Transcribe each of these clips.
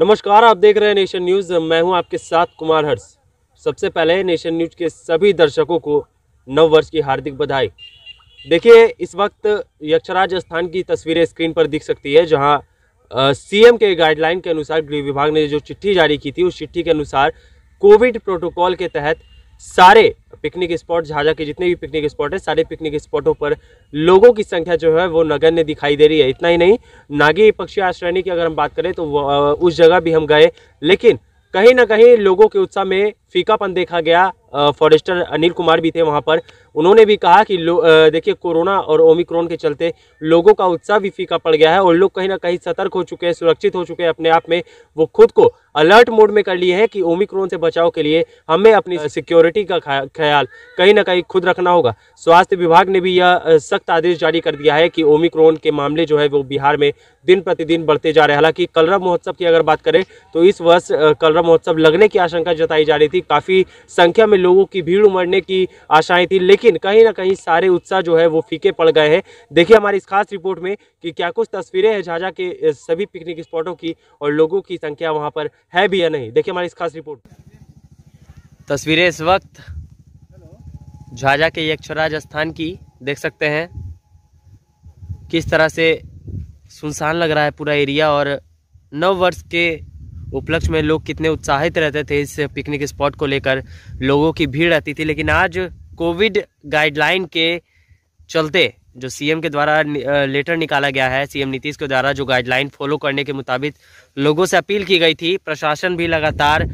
नमस्कार आप देख रहे हैं नेशन न्यूज़ मैं हूं आपके साथ कुमार हर्ष सबसे पहले नेशन न्यूज़ के सभी दर्शकों को नव वर्ष की हार्दिक बधाई देखिए इस वक्त यक्षराज स्थान की तस्वीरें स्क्रीन पर दिख सकती है जहां सीएम के गाइडलाइन के अनुसार गृह विभाग ने जो चिट्ठी जारी की थी उस चिट्ठी के अनुसार कोविड प्रोटोकॉल के तहत सारे पिकनिक स्पॉट झाझा के जितने भी पिकनिक स्पॉट है सारे पिकनिक स्पॉटों पर लोगों की संख्या जो है वो नगण्य दिखाई दे रही है इतना ही नहीं नागी पक्षी आश्रयणी की अगर हम बात करें तो उस जगह भी हम गए लेकिन कहीं ना कहीं लोगों के उत्साह में फीकापन देखा गया फॉरेस्टर अनिल कुमार भी थे वहाँ पर उन्होंने भी कहा कि देखिए कोरोना और ओमिक्रोन के चलते लोगों का उत्साह भी फीका पड़ गया है और लोग कहीं ना कहीं सतर्क हो चुके हैं सुरक्षित हो चुके हैं अपने आप में वो खुद को अलर्ट मोड में कर लिए हैं कि ओमिक्रोन से बचाव के लिए हमें अपनी सिक्योरिटी का ख्याल कहीं ना कहीं खुद रखना होगा स्वास्थ्य विभाग ने भी यह सख्त आदेश जारी कर दिया है कि ओमिक्रोन के मामले जो है वो बिहार में दिन प्रतिदिन बढ़ते जा रहे हैं हालांकि कलरा महोत्सव की अगर बात करें तो इस वर्ष कलरा महोत्सव लगने की आशंका जताई जा रही थी काफ़ी संख्या में लोगों की भीड़ उमड़ने की आशाएं थी लेकिन कहीं ना कहीं सारे उत्साह जो है वो फीके पड़ गए हैं देखिए हमारी इस खास रिपोर्ट में कि क्या कुछ तस्वीरें हैं झाझा के सभी पिकनिक स्पॉटों की और लोगों की संख्या वहाँ पर है भी या नहीं देखिए हमारी इस खास रिपोर्ट तस्वीरें इस वक्त झाझा के यक्षराज स्थान की देख सकते हैं किस तरह से सुनसान लग रहा है पूरा एरिया और नव वर्ष के उपलक्ष्य में लोग कितने उत्साहित रहते थे इस पिकनिक स्पॉट को लेकर लोगों की भीड़ रहती थी लेकिन आज कोविड गाइडलाइन के चलते जो सीएम के द्वारा लेटर निकाला गया है सीएम नीतीश के द्वारा जो गाइडलाइन फॉलो करने के मुताबिक लोगों से अपील की गई थी प्रशासन भी लगातार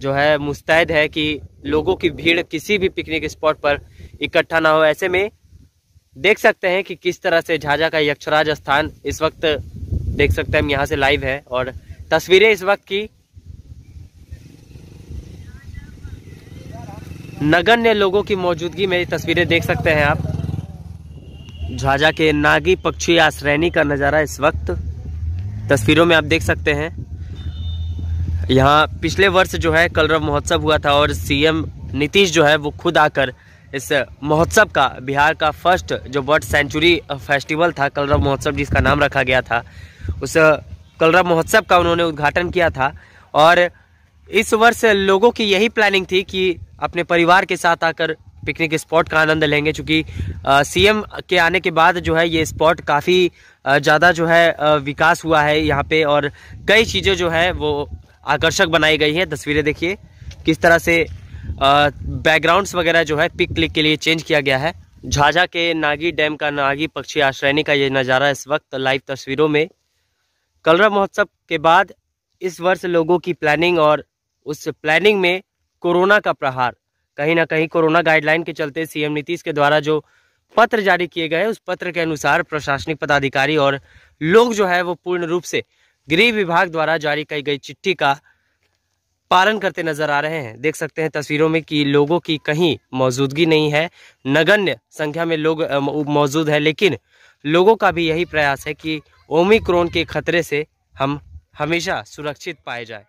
जो है मुस्तैद है कि लोगों की भीड़ किसी भी पिकनिक स्पॉट पर इकट्ठा ना हो ऐसे में देख सकते हैं कि किस तरह से झाझा का यक्षराज स्थान इस वक्त देख सकते हैं हम यहाँ से लाइव है और तस्वीरें इस वक्त की नगण्य लोगों की मौजूदगी में तस्वीरें देख सकते हैं आप झाझा के नागी पक्षी आश्रयनी का नज़ारा इस वक्त तस्वीरों में आप देख सकते हैं यहाँ पिछले वर्ष जो है कलरव महोत्सव हुआ था और सीएम नीतीश जो है वो खुद आकर इस महोत्सव का बिहार का फर्स्ट जो बर्ड सेंचुरी फेस्टिवल था कलरव महोत्सव जिसका नाम रखा गया था उस कलरा महोत्सव का उन्होंने उद्घाटन किया था और इस वर्ष लोगों की यही प्लानिंग थी कि अपने परिवार के साथ आकर पिकनिक स्पॉट का आनंद लेंगे चूँकि सीएम के आने के बाद जो है ये स्पॉट काफ़ी ज़्यादा जो है विकास हुआ है यहाँ पे और कई चीज़ें जो है वो आकर्षक बनाई गई हैं तस्वीरें देखिए किस तरह से बैकग्राउंड्स वगैरह जो है पिक क्लिक के लिए चेंज किया गया है झाझा के नागी डैम का नागी पक्षी आश्रयणी का ये नज़ारा इस वक्त लाइव तस्वीरों में कलरा महोत्सव के बाद इस वर्ष लोगों की प्लानिंग और उस प्लानिंग में कोरोना का प्रहार कहीं ना कहीं कोरोना गाइडलाइन के चलते सीएम नीतीश के द्वारा जो पत्र जारी किए गए उस पत्र के अनुसार प्रशासनिक पदाधिकारी और लोग जो है वो पूर्ण रूप से गृह विभाग द्वारा जारी की गई चिट्ठी का पालन करते नजर आ रहे हैं देख सकते हैं तस्वीरों में कि लोगों की कहीं मौजूदगी नहीं है नगण्य संख्या में लोग मौजूद है लेकिन लोगों का भी यही प्रयास है कि ओमिक्रोन के खतरे से हम हमेशा सुरक्षित पाए जाए